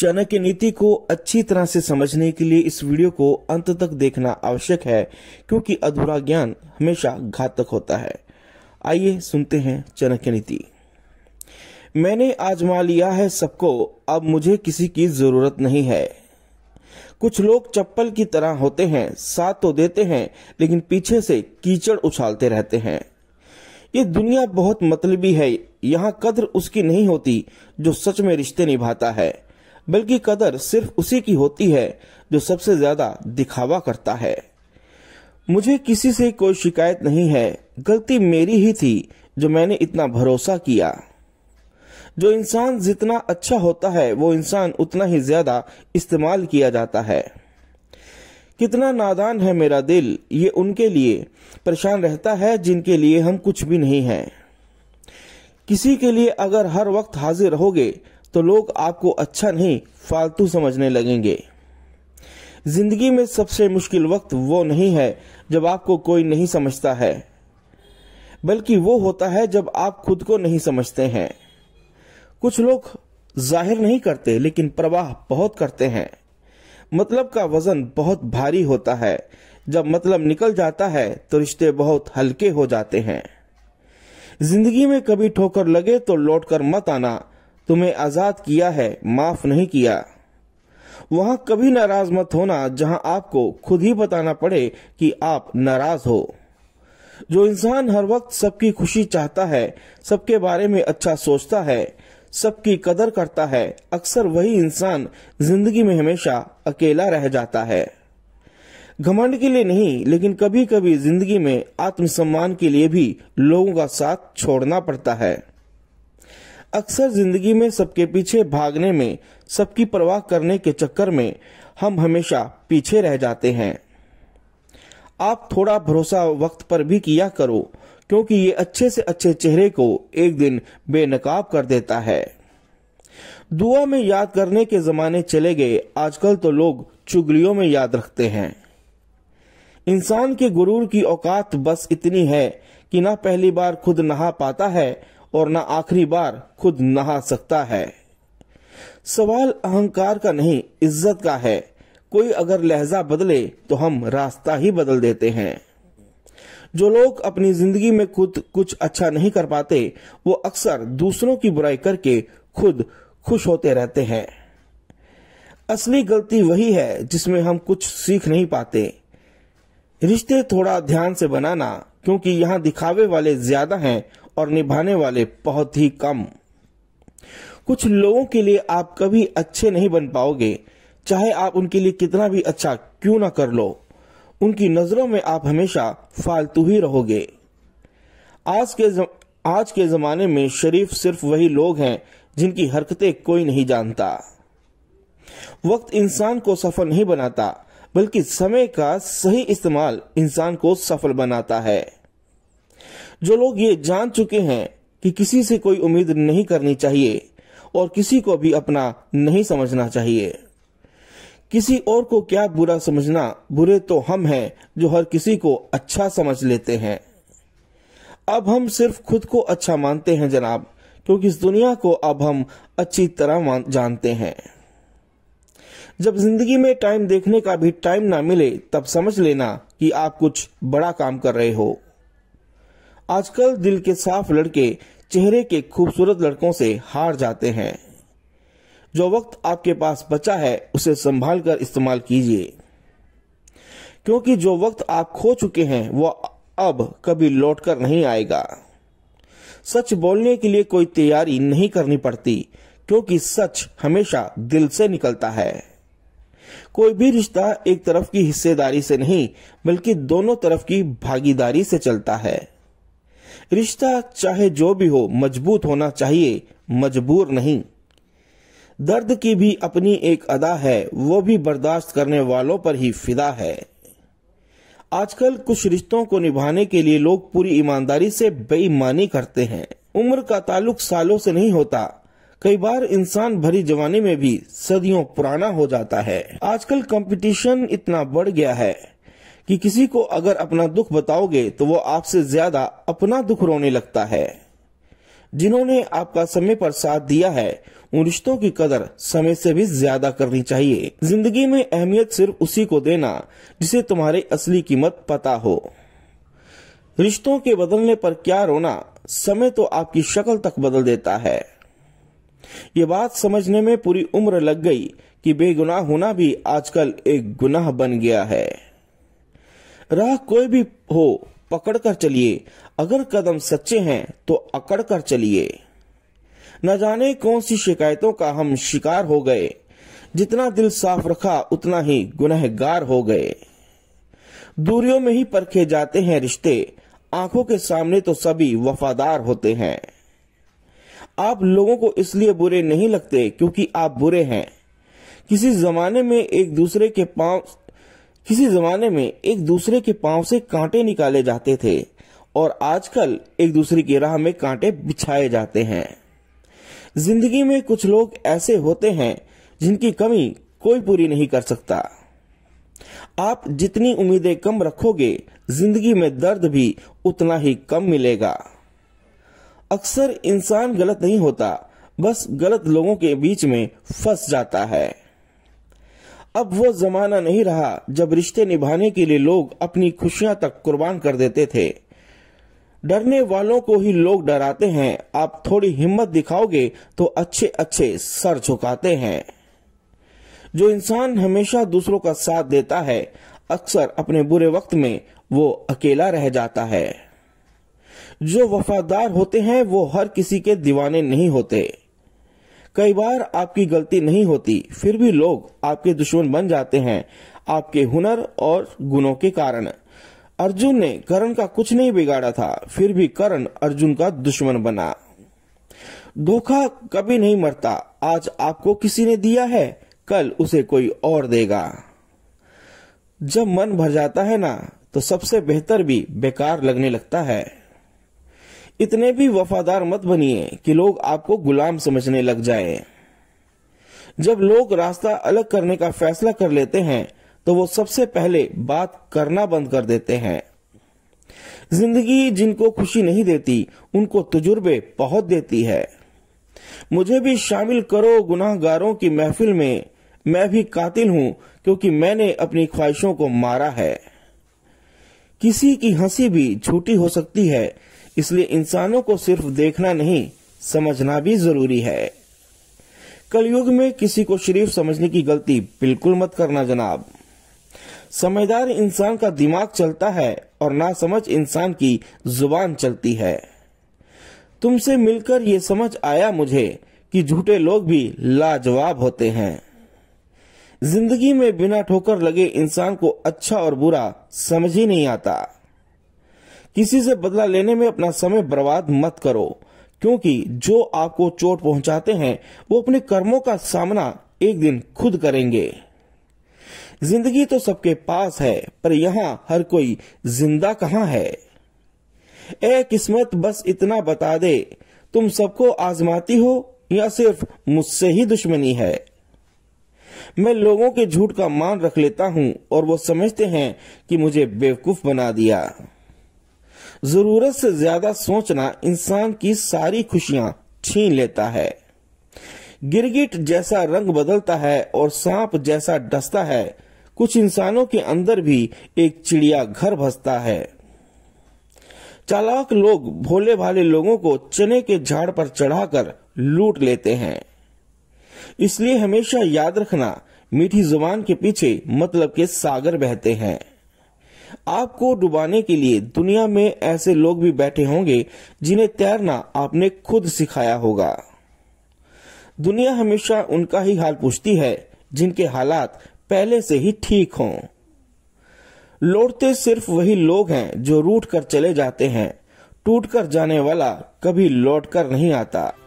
चाणक्य नीति को अच्छी तरह से समझने के लिए इस वीडियो को अंत तक देखना आवश्यक है क्योंकि अधूरा ज्ञान हमेशा घातक होता है आइए सुनते हैं चाणक्य नीति मैंने आजमा लिया है सबको अब मुझे किसी की जरूरत नहीं है कुछ लोग चप्पल की तरह होते हैं साथ तो देते हैं लेकिन पीछे से कीचड़ उछालते रहते हैं ये दुनिया बहुत मतलबी है यहाँ कद्र उसकी नहीं होती जो सच में रिश्ते निभाता है बल्कि कदर सिर्फ उसी की होती है जो सबसे ज्यादा दिखावा करता है मुझे किसी से कोई शिकायत नहीं है गलती मेरी ही थी जो मैंने इतना भरोसा किया जो इंसान जितना अच्छा होता है वो इंसान उतना ही ज्यादा इस्तेमाल किया जाता है कितना नादान है मेरा दिल ये उनके लिए परेशान रहता है जिनके लिए हम कुछ भी नहीं हैं किसी के लिए अगर हर वक्त हाजिर रहोगे तो लोग आपको अच्छा नहीं फालतू समझने लगेंगे जिंदगी में सबसे मुश्किल वक्त वो नहीं है जब आपको कोई नहीं समझता है बल्कि वो होता है जब आप खुद को नहीं समझते हैं कुछ लोग जाहिर नहीं करते लेकिन प्रवाह बहुत करते हैं मतलब का वजन बहुत भारी होता है जब मतलब निकल जाता है तो रिश्ते बहुत हल्के हो जाते हैं जिंदगी में कभी ठोकर लगे तो लौट कर मत आना तुम्हें आज़ाद किया है माफ़ नहीं किया वहां कभी नाराज मत होना जहां आपको खुद ही बताना पड़े कि आप नाराज हो जो इंसान हर वक्त सबकी खुशी चाहता है सबके बारे में अच्छा सोचता है सबकी कदर करता है अक्सर वही इंसान जिंदगी में हमेशा अकेला रह जाता है घमंड के लिए नहीं लेकिन कभी कभी जिंदगी में आत्मसम्मान के लिए भी लोगों का साथ छोड़ना पड़ता है अक्सर जिंदगी में सबके पीछे भागने में सबकी परवाह करने के चक्कर में हम हमेशा पीछे रह जाते हैं आप थोड़ा भरोसा वक्त पर भी किया करो क्योंकि ये अच्छे से अच्छे चेहरे को एक दिन बेनकाब कर देता है दुआ में याद करने के जमाने चले गए आजकल तो लोग चुगलियों में याद रखते हैं इंसान के गुरूर की औकात बस इतनी है कि ना पहली बार खुद नहा पाता है और न आखिरी बार खुद नहा सकता है सवाल अहंकार का नहीं इज्जत का है कोई अगर लहजा बदले तो हम रास्ता ही बदल देते हैं जो लोग अपनी जिंदगी में खुद कुछ अच्छा नहीं कर पाते वो अक्सर दूसरों की बुराई करके खुद खुश होते रहते हैं असली गलती वही है जिसमें हम कुछ सीख नहीं पाते रिश्ते थोड़ा ध्यान से बनाना क्योंकि यहाँ दिखावे वाले ज्यादा हैं और निभाने वाले बहुत ही कम कुछ लोगों के लिए आप कभी अच्छे नहीं बन पाओगे चाहे आप उनके लिए कितना भी अच्छा क्यों ना कर लो उनकी नजरों में आप हमेशा फालतू ही रहोगे आज के जम, आज के जमाने में शरीफ सिर्फ वही लोग हैं जिनकी हरकतें कोई नहीं जानता वक्त इंसान को सफल नहीं बनाता बल्कि समय का सही इस्तेमाल इंसान को सफल बनाता है जो लोग ये जान चुके हैं कि किसी से कोई उम्मीद नहीं करनी चाहिए और किसी को भी अपना नहीं समझना चाहिए किसी और को क्या बुरा समझना बुरे तो हम हैं जो हर किसी को अच्छा समझ लेते हैं अब हम सिर्फ खुद को अच्छा मानते हैं जनाब क्योंकि इस दुनिया को अब हम अच्छी तरह जानते हैं जब जिंदगी में टाइम देखने का भी टाइम ना मिले तब समझ लेना कि आप कुछ बड़ा काम कर रहे हो आजकल दिल के साफ लड़के चेहरे के खूबसूरत लड़कों से हार जाते हैं जो वक्त आपके पास बचा है उसे संभाल कर इस्तेमाल कीजिए क्योंकि जो वक्त आप खो चुके हैं वो अब कभी लौट कर नहीं आएगा सच बोलने के लिए कोई तैयारी नहीं करनी पड़ती क्योंकि सच हमेशा दिल से निकलता है कोई भी रिश्ता एक तरफ की हिस्सेदारी से नहीं बल्कि दोनों तरफ की भागीदारी से चलता है रिश्ता चाहे जो भी हो मजबूत होना चाहिए मजबूर नहीं दर्द की भी अपनी एक अदा है वो भी बर्दाश्त करने वालों पर ही फिदा है आजकल कुछ रिश्तों को निभाने के लिए लोग पूरी ईमानदारी से बेईमानी करते हैं उम्र का ताल्लुक सालों से नहीं होता कई बार इंसान भरी जवानी में भी सदियों पुराना हो जाता है आजकल कंपटीशन इतना बढ़ गया है कि किसी को अगर अपना दुख बताओगे तो वो आपसे ज्यादा अपना दुख रोने लगता है जिन्होंने आपका समय पर साथ दिया है उन रिश्तों की कदर समय से भी ज्यादा करनी चाहिए जिंदगी में अहमियत सिर्फ उसी को देना जिसे तुम्हारे असली कीमत पता हो रिश्तों के बदलने पर क्या रोना समय तो आपकी शक्ल तक बदल देता है ये बात समझने में पूरी उम्र लग गई कि बेगुनाह होना भी आजकल एक गुनाह बन गया है राह कोई भी हो पकड़ कर चलिए अगर कदम सच्चे हैं तो अकड़ कर चलिए न जाने कौन सी शिकायतों का हम शिकार हो गए जितना दिल साफ रखा उतना ही गुनहगार हो गए दूरियों में ही परखे जाते हैं रिश्ते आंखों के सामने तो सभी वफादार होते हैं आप लोगों को इसलिए बुरे नहीं लगते क्योंकि आप बुरे हैं किसी जमाने में एक दूसरे के पांव किसी जमाने में एक दूसरे के पांव से कांटे निकाले जाते थे और आजकल एक दूसरे की राह में कांटे बिछाए जाते हैं जिंदगी में कुछ लोग ऐसे होते हैं जिनकी कमी कोई पूरी नहीं कर सकता आप जितनी उम्मीदें कम रखोगे जिंदगी में दर्द भी उतना ही कम मिलेगा अक्सर इंसान गलत नहीं होता बस गलत लोगों के बीच में फंस जाता है अब वो जमाना नहीं रहा जब रिश्ते निभाने के लिए लोग अपनी खुशियां तक कुर्बान कर देते थे डरने वालों को ही लोग डराते हैं आप थोड़ी हिम्मत दिखाओगे तो अच्छे अच्छे सर झुकाते हैं जो इंसान हमेशा दूसरों का साथ देता है अक्सर अपने बुरे वक्त में वो अकेला रह जाता है जो वफादार होते हैं वो हर किसी के दीवाने नहीं होते कई बार आपकी गलती नहीं होती फिर भी लोग आपके दुश्मन बन जाते हैं आपके हुनर और गुणों के कारण अर्जुन ने करण का कुछ नहीं बिगाड़ा था फिर भी करण अर्जुन का दुश्मन बना धोखा कभी नहीं मरता आज आपको किसी ने दिया है कल उसे कोई और देगा जब मन भर जाता है ना तो सबसे बेहतर भी बेकार लगने लगता है इतने भी वफादार मत बनिए कि लोग आपको गुलाम समझने लग जाएं। जब लोग रास्ता अलग करने का फैसला कर लेते हैं तो वो सबसे पहले बात करना बंद कर देते हैं जिंदगी जिनको खुशी नहीं देती उनको तजुर्बे पहुंच देती है मुझे भी शामिल करो गुनाहगारों की महफिल में मैं भी कातिल हूं क्योंकि मैंने अपनी ख्वाहिशों को मारा है किसी की हंसी भी झूठी हो सकती है इसलिए इंसानों को सिर्फ देखना नहीं समझना भी जरूरी है कलयुग में किसी को शरीफ समझने की गलती बिल्कुल मत करना जनाब समझदार इंसान का दिमाग चलता है और समझ इंसान की जुबान चलती है तुमसे मिलकर ये समझ आया मुझे कि झूठे लोग भी लाजवाब होते हैं जिंदगी में बिना ठोकर लगे इंसान को अच्छा और बुरा समझ ही नहीं आता किसी से बदला लेने में अपना समय बर्बाद मत करो क्योंकि जो आपको चोट पहुंचाते हैं वो अपने कर्मों का सामना एक दिन खुद करेंगे जिंदगी तो सबके पास है पर यहाँ हर कोई जिंदा कहाँ है ए किस्मत बस इतना बता दे तुम सबको आजमाती हो या सिर्फ मुझसे ही दुश्मनी है मैं लोगों के झूठ का मान रख लेता हूँ और वो समझते हैं कि मुझे बेवकूफ बना दिया जरूरत से ज्यादा सोचना इंसान की सारी खुशियां छीन लेता है गिरगिट जैसा रंग बदलता है और सांप जैसा डसता है कुछ इंसानों के अंदर भी एक चिड़िया घर भसता है चालाक लोग भोले भाले लोगों को चने के झाड़ पर चढ़ाकर लूट लेते हैं इसलिए हमेशा याद रखना मीठी जुबान के पीछे मतलब के सागर बहते हैं आपको डुबाने के लिए दुनिया में ऐसे लोग भी बैठे होंगे जिन्हें तैरना आपने खुद सिखाया होगा दुनिया हमेशा उनका ही हाल पूछती है जिनके हालात पहले से ही ठीक हों लौटते सिर्फ वही लोग हैं जो रूट कर चले जाते हैं टूट कर जाने वाला कभी लौट कर नहीं आता